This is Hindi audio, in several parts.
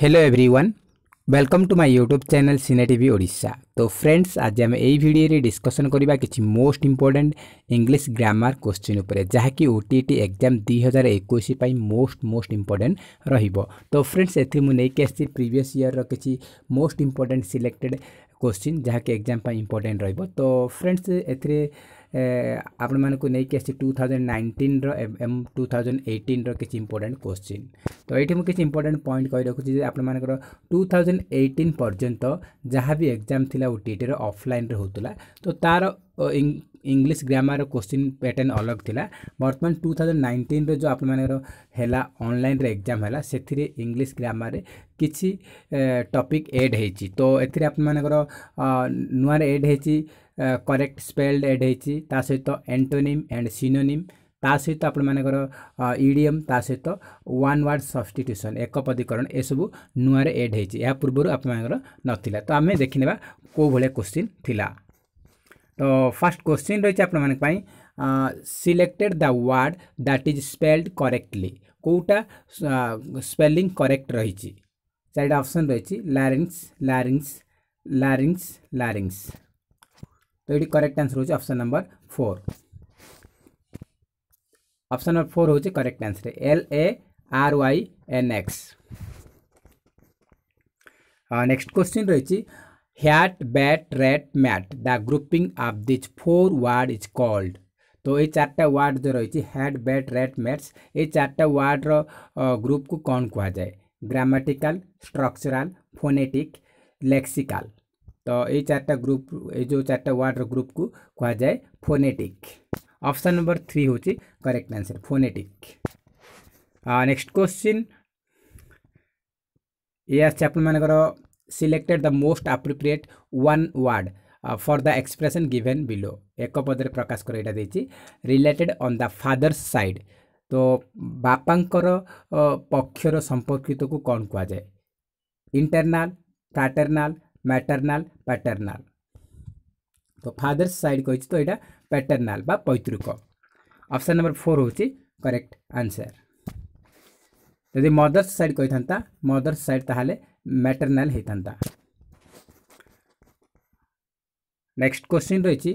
hello everyone welcome to my YouTube channel cine T Odisha तो फ्रेंड्स आज आम यही भिडियो डिस्कसन करवा कि most important English grammar question उपर जहाँकि ओ टी एक्जाम दुई हजार एक मोस्ट मोस्ट इंपोर्टाट रो तो फ्रेंड्स एथि मुझे प्रिवियस इयर किसी मोस्ट इंपोर्टाट सिलेक्टेड क्वेश्चन जहाँकि एक्जाम इंपोर्टाट रो तो फ्रेंड्स एथि ଆପଣମାନଙ୍କୁ ନେଇକି ଆସିଛି ଟୁ ଥାଉଜେଣ୍ଡ ନାଇଣ୍ଟିନ୍ର ଏମ୍ ଟୁ ଥାଉଜେଣ୍ଡ ଏଇଟିନ୍ର କିଛି ଇମ୍ପୋର୍ଟାଣ୍ଟ କୋଶ୍ଚିନ୍ ତ ଏଇଠି ମୁଁ କିଛି ଇମ୍ପୋର୍ଟାଣ୍ଟ ପଏଣ୍ଟ କହି ରଖୁଛି ଯେ ଆପଣମାନଙ୍କର ଟୁ ଥାଉଜେଣ୍ଡ ଏଇଟିନ୍ ପର୍ଯ୍ୟନ୍ତ ଯାହା ବି ଏକ୍ଜାମ୍ ଥିଲା ଓ ଟିଟିର ଅଫ୍ଲାଇନ୍ରେ ହେଉଥିଲା ତ ତା'ର ଇଂଲିଶ ଗ୍ରାମାର କୋଶ୍ଚିନ୍ ପ୍ୟାଟର୍ନ ଅଲଗା ଥିଲା ବର୍ତ୍ତମାନ ଟୁ ଥାଉଜେଣ୍ଡ ନାଇଣ୍ଟିନ୍ରେ ଯେଉଁ ଆପଣମାନଙ୍କର ହେଲା ଅନଲାଇନ୍ରେ ଏକ୍ଜାମ୍ ହେଲା ସେଥିରେ ଇଂଲିଶ ଗ୍ରାମାରରେ କିଛି ଟପିକ୍ ଏଡ଼୍ ହେଇଛି ତ ଏଥିରେ ଆପଣମାନଙ୍କର ନୂଆରେ ଏଡ଼୍ ହେଇଛି କରେକ୍ଟ ସ୍ପେଲ୍ଡ ଏଡ଼୍ ହେଇଛି ତା ସହିତ ଏଣ୍ଟୋନିମ୍ ଆଣ୍ଡ ସିନୋନିମ୍ ତା ସହିତ ଆପଣମାନଙ୍କର ଇଡ଼ିଏମ୍ ତା ସହିତ ୱାନ୍ ୱାର୍ଡ଼ ସବଷ୍ଟିଟ୍ୟୁସନ୍ ଏକପଦୀକରଣ ଏସବୁ ନୂଆରେ ଏଡ଼୍ ହେଇଛି ଏହା ପୂର୍ବରୁ ଆପଣମାନଙ୍କର ନଥିଲା ତ ଆମେ ଦେଖିନେବା କେଉଁ ଭଳିଆ କୋଶ୍ଚିନ୍ ଥିଲା तो फास्ट क्वेश्चन रही आपण selected the word that is spelled correctly कौटा स्पेलिंग करेक्ट रही चार ऑप्शन रही लारिंग्स लारिंग्स लारिंग्स लारिंग्स तो ये करेक्ट आंसर होची option number four option number four होची correct answer L A R Y N X next question रही hat bat rat mat the grouping of these four word is called तो ये चार्टा वार्ड जो रही ह्याट बैट रैट मैट्स ये चार्टा वार्ड रुप को कौन कह जाए ग्रामाटिकाल स्ट्रक्चराल फोनेटिक लेक्सिकाल तो ये चार्टा ग्रुप ये जो चार्टा वार्ड रुप को कह जाए फोनेटिक ऑप्शन नंबर थ्री हूँ correct answer phonetic next question ये आपर selected the most appropriate one word uh, for the expression given below ଏକ ପଦରେ ପ୍ରକାଶ କରି ଏଇଟା ଦେଇଛି related on the father's side ତ ବାପାଙ୍କର ପକ୍ଷର ସମ୍ପର୍କିତକୁ କ'ଣ କୁହାଯାଏ ଇଣ୍ଟରନାଲ୍ ଫ୍ରାଟର୍ନାଲ୍ ମ୍ୟାଟର୍ନାଲ୍ ପ୍ୟାଟର୍ନାଲ୍ ତ ଫାଦର୍ସ ସାଇଡ୍ କହିଛି ତ ଏଇଟା ପ୍ୟାଟର୍ନାଲ୍ ବା ପୈତୃକ ଅପସନ୍ ନମ୍ବର ଫୋର୍ ହେଉଛି କରେକ୍ଟ ଆନ୍ସର୍ ଯଦି ମଦର୍ସ ସାଇଡ୍ କହିଥାନ୍ତା ମଦର୍ସ ସାଇଡ୍ ତାହେଲେ ମ୍ୟାଟେରନାଲ୍ ହୋଇଥାନ୍ତା ନେକ୍ସଟ କ୍ୱେଶ୍ଚିନ୍ ରହିଛି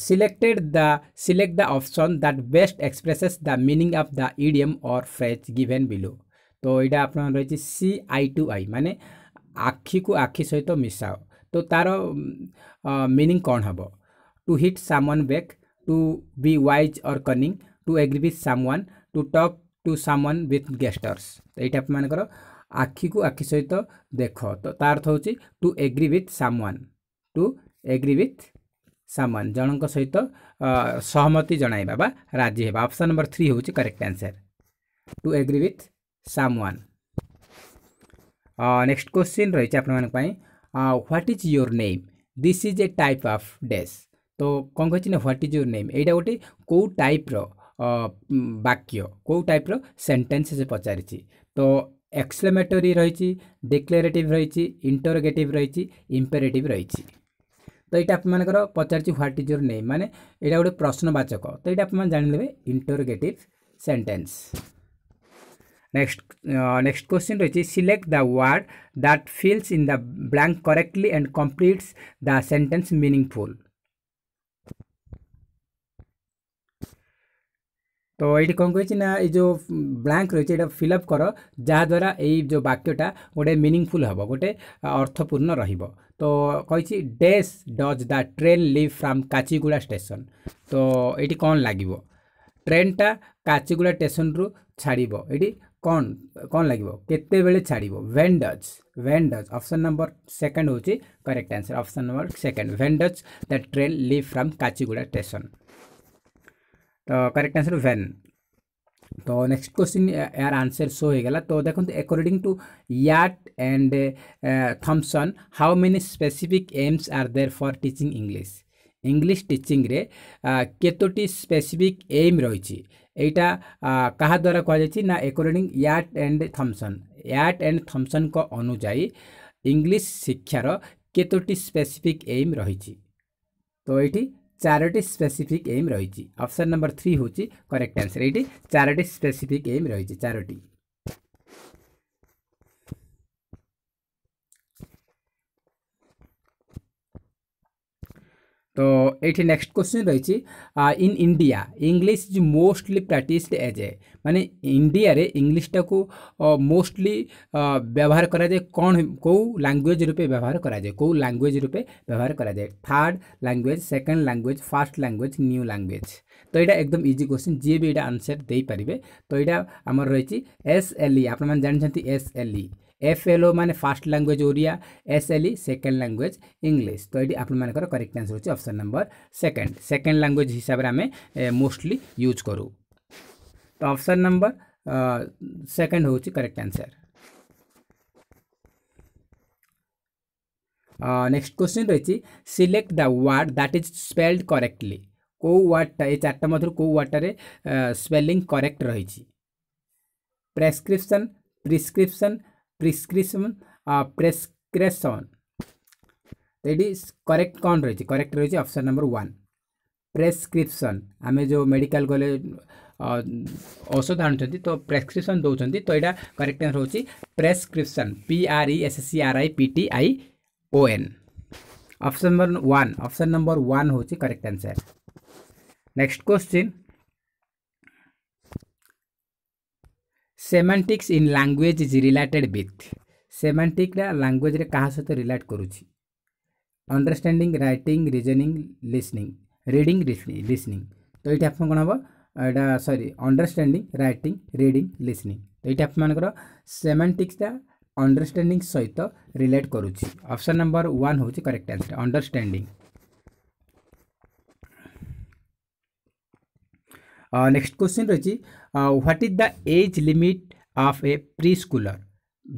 selected the select the option that best expresses the meaning of the idiom or phrase given below ତ ଏଇଟା ଆପଣ ରହିଛି ସି ଆଇ ଟୁ ଆଇ ମାନେ ଆଖିକୁ ଆଖି ସହିତ ମିଶାଅ ତ ତାର ମିନିଂ କ'ଣ ହେବ to hit someone back to be wise or cunning to agree with someone to talk to some with gestures तो यही मन आखि को आखि सहित देख तो तार अर्थ हूँ to agree with some to agree with some जन सहित सहमति जन राजी होगा अप्सन नंबर थ्री हूँ correct answer to agree with some next question रही आप what is your name this is a type of day तो कौन कहते हैं ह्वाट इज योर नेम यहाँ गोटे कौ टाइप्र ବାକ୍ୟ କେଉଁ ଟାଇପ୍ର ସେଣ୍ଟେନ୍ସ ସେ ପଚାରିଛି ତ ଏକ୍ସଲେମେଟୋରୀ ରହିଛି ଡିକ୍ଲାରେଟିଭ୍ ରହିଛି ଇଣ୍ଟରୋଗେଟିଭ୍ ରହିଛି ଇମ୍ପେରେଟିଭ୍ ରହିଛି ତ ଏଇଟା ଆପଣମାନଙ୍କର ପଚାରିଛି ହ୍ୱାଟ୍ ଇଜ୍ ୟୋର୍ ନେମ୍ ମାନେ ଏଇଟା ଗୋଟେ ପ୍ରଶ୍ନବାଚକ ତ ଏଇଟା ଆପଣମାନେ ଜାଣିନେବେ interrogative sentence next next question ରହିଛି select the word that fills in the blank correctly and completes the sentence meaningful তো ଏଇଠି କ'ଣ କହିଛି ନା ଏଇ ଯେଉଁ ବ୍ଲାଙ୍କ ରହିଛି ଏଇଟା ଫିଲ୍ଅପ୍ କର ଯାହାଦ୍ୱାରା ଏଇ ଯେଉଁ ବାକ୍ୟଟା ଗୋଟେ ମିନିଂଫୁଲ୍ ହେବ ଗୋଟେ ଅର୍ଥପୂର୍ଣ୍ଣ ରହିବ ତ କହିଛି dash does the train leave from Kachiguda station ତ ଏଇଠି କ'ଣ ଲାଗିବ ଟ୍ରେନ୍ଟା କାଚିଗୁଡ଼ା ଷ୍ଟେସନ୍ରୁ ଛାଡ଼ିବ ଏଇଠି କ'ଣ କ'ଣ ଲାଗିବ କେତେବେଳେ ଛାଡ଼ିବ when does when does option number second ହେଉଛି correct answer option number second when does the train leave from Kachiguda station तो करेक्ट आंसर व्हेन তো নেক্সট কোশ্চিন এর আনসার শো হয়ে গেল তো দেখুন according to Wyatt and Thomson how many specific aims are there for teaching English English টিচিংরে কেতোটি স্পেসিফিক এম রয়েছে এইটা কাহা দ্বারা কুযাই না according Wyatt and Thomson Wyatt and থমসনক অনুযায়ী ইংলিশ শিক্ষার কেতোটি স্পেসিফিক এম রয়েছে তো এইটি ଚାରୋଟି ସ୍ପେସିଫିକ୍ ଏମ୍ ରହିଛି ଅପସନ୍ ନମ୍ବର ଥ୍ରୀ ହେଉଛି କରେକ୍ଟ ଆନ୍ସର୍ ଏଇଠି ଚାରୋଟି ସ୍ପେସିଫିକ୍ ଏମ୍ ରହିଛି ଚାରୋଟି তো এইটি নেক্সট কোশ্চিন রয়েছে in India English is mostly practised as a মানে ইন্ডিয়ারে ইংলিশটাকু মোস্টলি ব্যবহার করা যায় কোন কেউ ল্যাঙ্গুয়েজ রূপে ব্যবহার করা যায় কেউ ল্যাঙ্গুয়েজ রূপে ব্যবহার করা যায় third language second language first language new language তো এটা একদম ইজি কোশ্চিন যিয়ে বি এটা আনসর দিয়ে পারিবে তো এটা আমার রয়েছে এস এল ই আপনার জানি S L E F L O मैंने first language Odia S L E second language English तो ये आपर करेक्ट आंसर होती option number second second language हिसाब से आम मोस्टली यूज करूँ तो अप्सन नंबर सेकेंड हूँ करेक्ट आंसर नेक्स्ट क्वेश्चन रही select the word that is spelled correctly कौ वार्डटा ये चार्ट मधुर कौ वार्डटे स्पेलिंग करेक्ट रही प्रेसक्रिप्सन प्रिस्क्रिप्सन प्रिस्क्रिप्सन प्रेसक्रेसन ଏଇଠି କରେକ୍ଟ କ'ଣ ରହିଛି କରେକ୍ଟ ରହିଛି ଅପସନ୍ ନମ୍ବର ୱାନ୍ ପ୍ରେସକ୍ରିପସନ୍ ଆମେ ଯେଉଁ ମେଡ଼ିକାଲ ଗଲେ ଔଷଧ ଆଣୁଛନ୍ତି ତ ପ୍ରେସକ୍ରିପସନ୍ ଦେଉଛନ୍ତି ତ ଏଇଟା କରେକ୍ଟ ଆନ୍ସର୍ ହେଉଛି prescription P R E S C R I P T I O N option number one option number one ହେଉଛି correct answer next question semantics in language is related with सेमांटिकटा लांगुएज क्या सहित रिलेट करुच्ची writing reasoning listening reading listening तो ये आप कौन हम यहाँ सरी अंडरस्टैंडिंग रईटिंग रिडिंग लिसनिंग तो ये आपर सेमांटिक्सटा अंडरस्टैंडिंग सहित रिलेट करुच्ची ऑप्शन नंबर वन हूँ correct answer understanding next question रही what is the age limit of a preschooler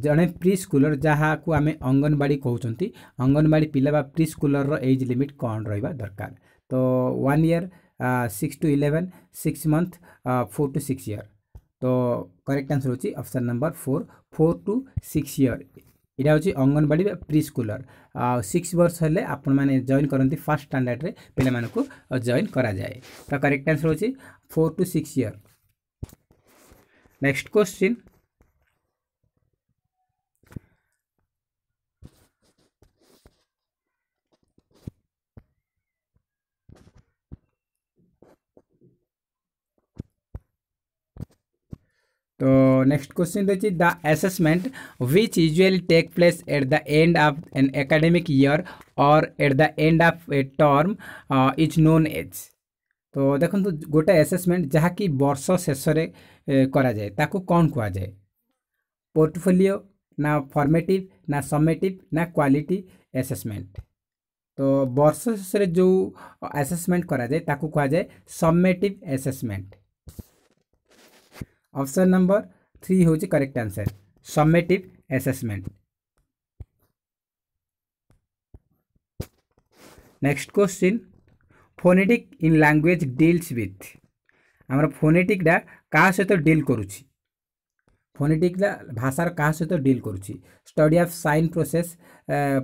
जड़े प्री स्कूलर जहाँ को आम अंगनवाड़ी कौन अंगनवाड़ी पिला प्री स्कूलर रज लिमिट कौन ररकार तो one year six to eleven six month four to six year तो correct answer option number four four to six year এটা হচ্ছে অঙ্গনবাড়ি বা প্রি স্কুলর সিক্স বর্ষ হলে আপনার জয়েন করতে ফার্স্ট স্টাণ্ডার্ডে পিলামানকু জয়েন করা যায় তো করেক্ট আনসর হচ্ছে four to six year next question तो नेक्स्ट क्वेश्चन रही the assessment which usually take place at the end of an academic year और at the end of a term is known as तो देखो गोटे एसेसमेंट जहाँकि वर्ष शेष जाए ताको कौन कहुए पोर्टफोलियो ना फॉर्मेटिव ना समेटिव ना क्वालिटी एसेसमेंट तो वर्ष शेष जो एसेसमेंट कराए ताको जाए summative assessment option number three ହେଉଛି correct answer summative assessment next question phonetic in language deals with ଆମର ଫୋନେଟିକ୍ଟା କାହା ସହିତ ଡିଲ୍ କରୁଛି ଫୋନେଟିକ୍ଟା ଭାଷାର କାହା ସହିତ ଡିଲ୍ କରୁଛି study of sign process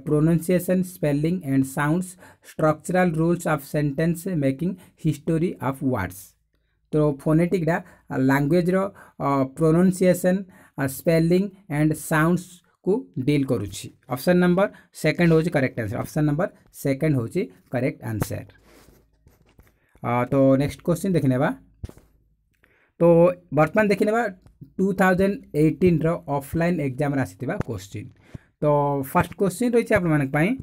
pronunciation spelling and sounds structural rules of sentence making history of words तो फोनेटिकटा language pronunciation spelling and sounds को डील ऑप्शन नंबर सेकंड हो correct answer option number second हो करेक्ट आंसर तो नेक्स्ट क्वेश्चन देखने तो वर्तमान देखने वा 2018 रो ऑफलाइन एग्जाम आसी क्वेश्चन तो फर्स्ट क्वेश्चन रही आप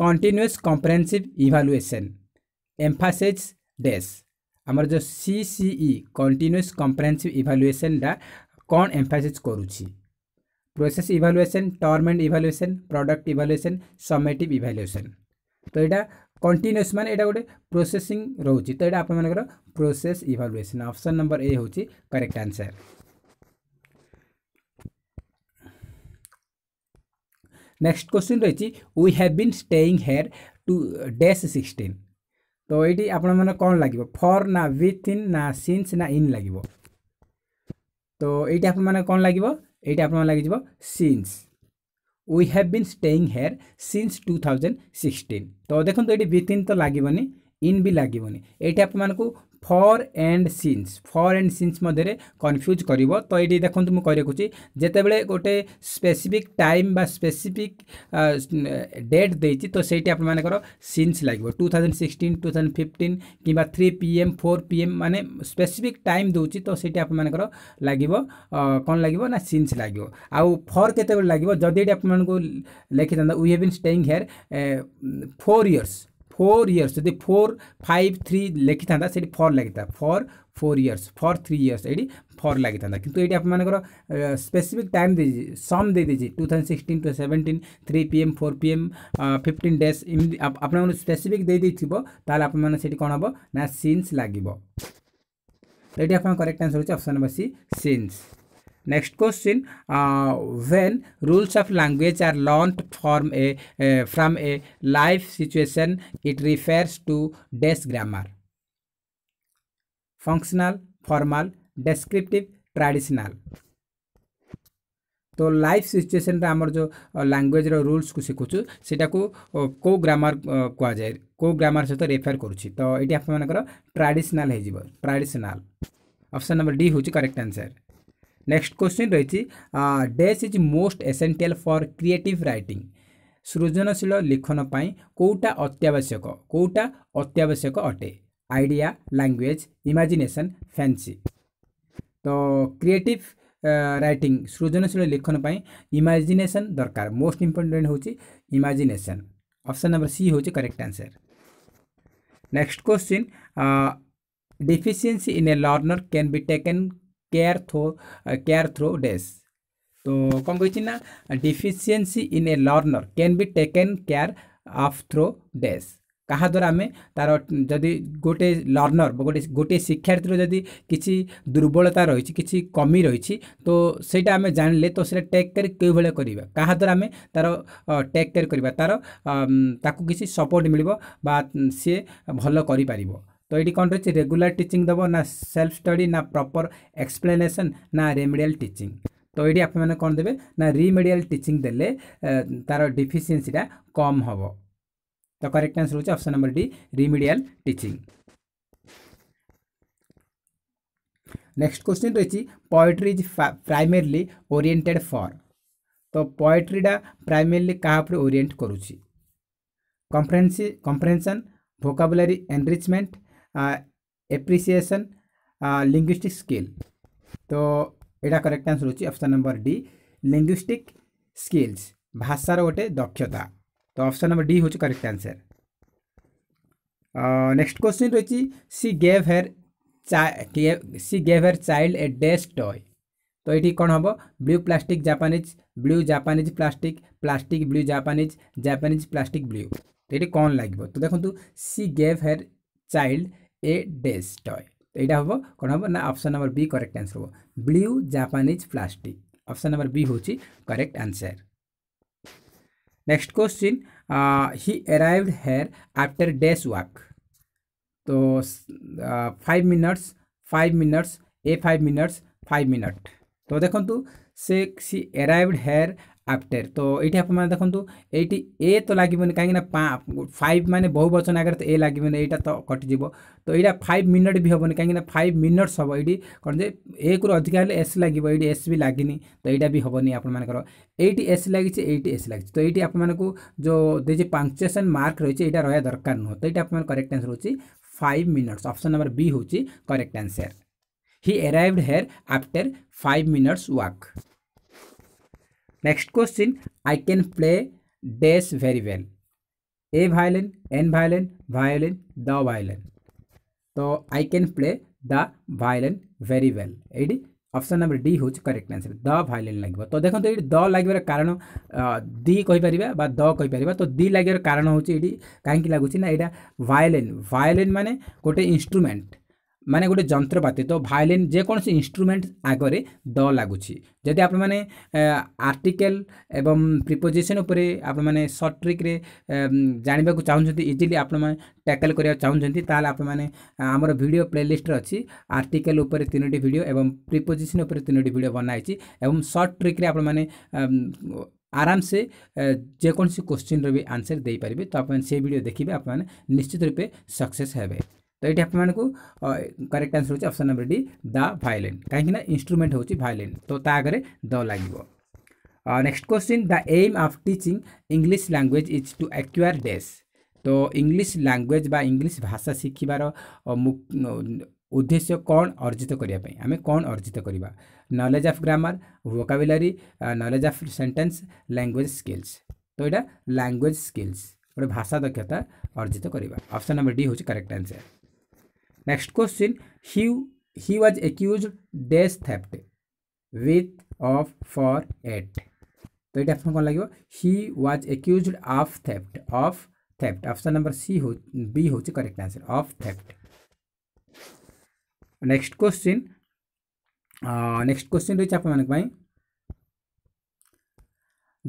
continuous comprehensive evaluation emphasise dash আমার যে সিসিই কন্টিনিউস কম্প্রেহেনসিভ ইভালুয়েসনটা কোণ এম্ফাসাইজ করুছি process evaluation term end evaluation product evaluation summative evaluation তো এটা কন্টিনিউস মানে এটা গোটে প্রোসেসিং রয়েছে তো এটা আপনার প্রোসেস ইভালুয়েসন অপশন নম্বর এ হচ্ছে করেক্ট আনসার नेक्स्ट क्वेश्चन रही we have been staying here two dash sixteen ତ ଏଇଠି ଆପଣମାନେ କ'ଣ ଲାଗିବ ଫର୍ ନା ୱିଥ୍ ଇନ୍ ନା ସିନ୍ସ ନା ଇନ୍ ଲାଗିବ ତ ଏଇଠି ଆପଣମାନେ କ'ଣ ଲାଗିବ ଏଇଠି ଆପଣମାନେ ଲାଗିଯିବ since we have been staying here since 2016 तो देखो ये विथ इन तो लगभग इन भी लगभग ये आपको for and since for and since মধ্যে কনফ্যুজ করব তো এটি দেখুন মু রাখুছি যেতবে গোটে স্পেসিফিক টাইম বা স্পেসিফিক ডেট দিয়েছি তো সেইটি আপনার সিন্স লাগবে two thousand sixteen two thousand fifteen কিংবা three P M four P M মানে স্পেসিফিক টাইম দেଉଛି তো সেইটি আপনার লাগিব কম লাগিব না সিন্স লাগিব আউ ফর কেতবে লাগিব যদি এটি আপনার লেখি থাকে we have been staying here four years four years ଯଦି ଫୋର୍ ଫାଇଭ୍ ଥ୍ରୀ ଲେଖିଥାନ୍ତା ସେଠି ଫର୍ ଲାଗିଥାନ୍ତା for four years for three years ଏଇଠି ଫର୍ ଲାଗିଥାନ୍ତା କିନ୍ତୁ ଏଇଠି ଆପଣମାନଙ୍କର ସ୍ପେସିଫିକ୍ ଟାଇମ୍ ଦେଇଛି ସମ୍ ଦେଇଦେଇଛି two thousand sixteen to seventeen three P M four P M fifteen days ଏମିତି ଆପଣମାନଙ୍କୁ ସ୍ପେସିଫିକ୍ ଦେଇଦେଇଥିବ ତାହେଲେ ଆପଣମାନେ ସେଠି କ'ଣ ହେବ ନା ସିନ୍ସ ଲାଗିବ ଏଇଠି ଆପଣଙ୍କ କରେକ୍ଟ ଆନ୍ସର୍ ହେଉଛି option number C since next question uh, when rules of language are learnt from a uh, from a life situation it refers to dash grammar functional formal descriptive traditional तो लाइफ सिचुएसन आमर जो लांगुएज रूल्स को शिखुचु सेटा को कौ ग्रामर कहुए कौ ग्रामर सहित रेफर करुच्ची तो ये आप ट्राडिशनाल हो ट्राडिशनाल ऑप्शन नंबर डी हूँ करेक्ट आंसर नेक्स्ट क्वेश्चन रही dash is most essential for creative writing सृजनशील लिखन कौटा अत्यावश्यक कौटा अत्यावश्यक अटे आईडिया लांगुएज इमाजिनेसन फैंसी तो क्रिएटिव राइटिंग सृजनशील लिखन इमाजिनेसन दरकार मोस्ट इंपोर्टाट हूँ इमाजिनेसन ऑप्शन नंबर सी हूँ correct answer next question deficiency in a learner can be taken ক্যারথো ক্যারথ্রোডেস তো କ'ଣ କହିଛି ନା deficiency in a learner can be taken care of through dash କାହାଦ୍ୱାରା ଆମେ ତା'ର ଯଦି ଗୋଟେ ଲର୍ଣ୍ଣର ଗୋଟେ ଗୋଟିଏ ଶିକ୍ଷାର୍ଥୀର ଯଦି କିଛି ଦୁର୍ବଳତା ରହିଛି କିଛି କମି ରହିଛି ତ ସେଇଟା ଆମେ ଜାଣିଲେ ତ ସେଇଟା ଟେକ୍ କେୟାର କେଉଁଭଳିଆ କରିବା କାହାଦ୍ୱାରା ଆମେ ତା'ର ଟେକ୍ କେୟାର କରିବା ତା'ର ତାକୁ କିଛି ସପୋର୍ଟ ମିଳିବ ବା ସିଏ ଭଲ କରିପାରିବ তো এটি কোনটা হচ্ছে রেগুলার টিচিং দেব না সেলফ স্টডি না প্রপর এক্সপ্লেনেসন না রেমিডিয়াল টিচিং তো এটি আপনার কোণ দেবে না রিমেডিয়াল টিচিং দেলে তার ডিফিসিয়েন্সিটা কম হব তো করেক্ট আনসর হচ্ছে option number D remedial teaching next question রয়েছে poetry is primarily oriented for তো পোয়েট্রিটা প্রাইমেরলি কাহা উপরে ওরিয়েন্ট করুছি comprehension comprehension vocabulary enrichment appreciation linguistic skill तो यहाँ करेक्ट आंसर हो option number D linguistic skills भाषार गोटे दक्षता तो ऑप्शन नंबर डी हो करेक्ट आंसर नेक्स्ट क्वेश्चन रही she gave her she gave her child a best toy तो ये कौन हम blue plastic Japanese blue Japanese plastic plastic blue Japanese Japanese plastic blue तो ये कौन लगे तो देखो she gave her child a dash toy তো এইটা হব କ'ଣ হବ ନା option number B correct answer ହବ blue Japanese plastic option number B ହେଉଛି correct answer next question he arrived here after dash work तो five minutes five minutes a five minutes five minute तो देखो से सी अराइव्ड हेयर আফটার তো এইটি আপনার দেখুন এইটি এ তো লাগবনি কিনা ফাইভ মানে বহু বচন আগে তো এ লাগবনি এইটা তো কটিযোগ তো এইটা ফাইভ মিনিট বি হবনি কিনা ফাইভ মিনিটস হব এইটি কোণ যে এ কু অধিকা হলে এস লাগবে এইটি এস বি লাগিনি তো এইটা বি হবনি আপনার এইটি এস লাগিছে এইটি এস লাগিছে তো এইটি আপনার যে দিয়েছে পাংচুয়েসন মার্ক রয়েছে এইটা রহা দরকার নুহ তো এইটা আপনার করেক্ট আনসর হচ্ছে five minutes option number B হচ্ছে correct answer he arrived here after five minutes walk next question I can play dash very well a violin an violin violin the violin तो I can play the violin very well ये অপশন নম্বর ডি হচ্ছে করেক্ট আনসার দ ভাইলেন লাগবে তো দেখুন এটি দ লাগবার কারণ দি কইপার বা দ কইপার তো দি লাগবার কারণ হচ্ছে এটি কাহি লাগুছি না এটা ভায়োলিন ভায়োলিন মানে গোটে ইনস্ট্রুমেন্ট মানে গোটে যন্ত্রপাতি তো ভায়োলিন যেকোন ইনস্ট্রুমেন্ট আগরে দ লাগুছি যদি আপনার আর্টিকেল এবং প্রিপোজিশন উপরে আপনার সর্ট ট্রিক্রে জাঁয়া চাহুন ইজিলি আপনার ট্যাকেল করা চাহুন তাহলে আপনার আমার ভিডিও প্লেলিস্টর অছি আর্টিকেল উপরে তিনোটি ভিডিও এবং প্রিপোজিশন উপরে তিনোটি ভিডিও বনাইছি এবং সর্ট ট্রিক্রে আপনার आराम से जेकोसी क्वेश्चन रि आंसर दे पारे तो आप भिड देखिए आप निश्चित रूपे सक्सेस हे ତ ଏଇଠି ଆପଣମାନଙ୍କୁ କରେକ୍ଟ ଆନ୍ସର ହେଉଛି option number D the violin କାହିଁକିନା ଇନ୍ଷ୍ଟ୍ରୁମେଣ୍ଟ ହେଉଛି ଭାୟୋଲିନ୍ ତ ତା ଆଗରେ ଦ ଲାଗିବ next question the aim of teaching English language is to acquire ଡେସ୍ ତ ଇଂଲିଶ ଲାଙ୍ଗୁଏଜ୍ ବା ଇଂଲିଶ ଭାଷା ଶିଖିବାର ଉଦ୍ଦେଶ୍ୟ କ'ଣ ଅର୍ଜିତ କରିବା ପାଇଁ ଆମେ କ'ଣ ଅର୍ଜିତ କରିବା knowledge of grammar vocabulary knowledge of sentence language skills ତ ଏଇଟା ଲାଙ୍ଗୁଏଜ୍ ସ୍କିଲ୍ସ ଗୋଟେ ଭାଷା ଦକ୍ଷତା ଅର୍ଜିତ କରିବା ଅପସନ୍ ନମ୍ବର ଡି ହେଉଛି correct answer next question he he was accused डेस theft with of for at तो ये ऑप्शन कौन लगे he was accused of theft of theft option number C हो बी हूँ correct answer of theft next question next question रही आप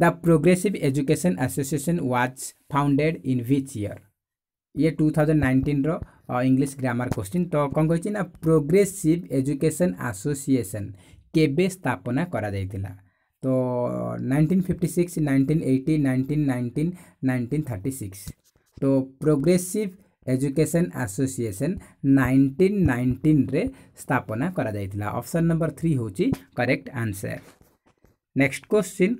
the progressive education association was founded in which year ये टू थाउजेंड नाइंटीन रंग्लीश ग्रामर क्वेश्चन तो कौन कही प्रोग्रेसीव एजुकेशन आसोसीएसन केबे स्थापना करा जाइतिला तो 1956 1980 1919 1936 तो प्रोग्रेसिव एजुकेशन आसोसीएसन 1919 रे स्थापना करा ऑप्शन नंबर थ्री होची correct answer next question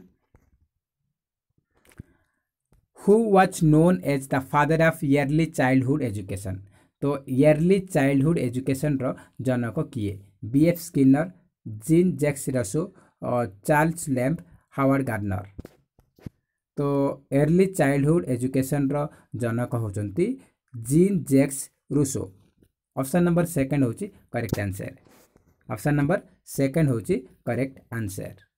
who was known as the father of early childhood education तो इयरली चाइल्डहुड एजुकेशन रो जनक किए F Skinner Jean Jacques Rousseau Charles Lamb Howard Gardner तो इयरली चाइल्डहुड एजुकेशन रो जनक होचंती Jean Jacques Rousseau option number second होची correct answer option number second होची करेक्ट आंसर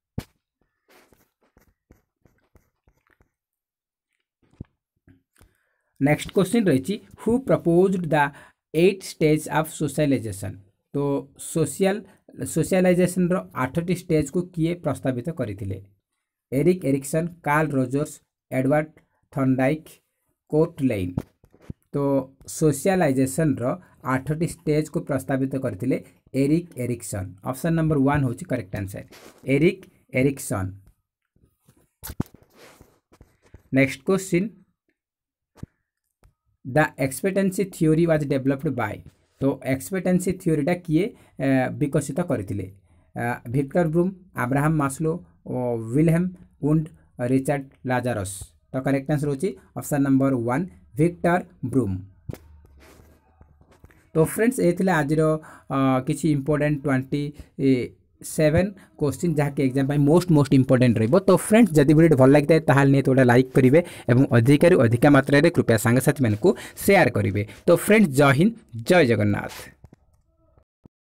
नेक्स्ट क्वेश्चन रही who propose the eight stage of सोसीलाइजेसन तो सोशियाल सोसीलाइजेसन रठटी स्टेज को किए प्रस्तावित करते Erik Erikson Carl Rogers Edward Thorndike कोर्टलेन तो सोसीलाइजेसन रठटी स्टेज को प्रस्तावित करते Erik Erikson option number one हो correct answer Erik Erikson next question the expectancy theory was developed by तो एक्सपेक्टेन्सी थीओरीटा किए विकसित करते Victor Vroom Abraham Maslow Wilhelm Wundt Richard Lazarus तो करेक्ट आंसर होची option number one Victor Vroom तो फ्रेंड्स ये आज किसी इंपोर्टाट ट्वेंटी सेवेन क्वेश्चन जहाँकि एग्जाम मोस्ट मोस्ट इंपोर्टाट तो फ्रेंड्स जदि भिडियो भल लगी है था गोटे लाइक करेंगे और अधिकू अधिक मात्र कृपया सांगसाथी मैं सेयार करेंगे तो फ्रेंड्स जय हिंद जय जगन्नाथ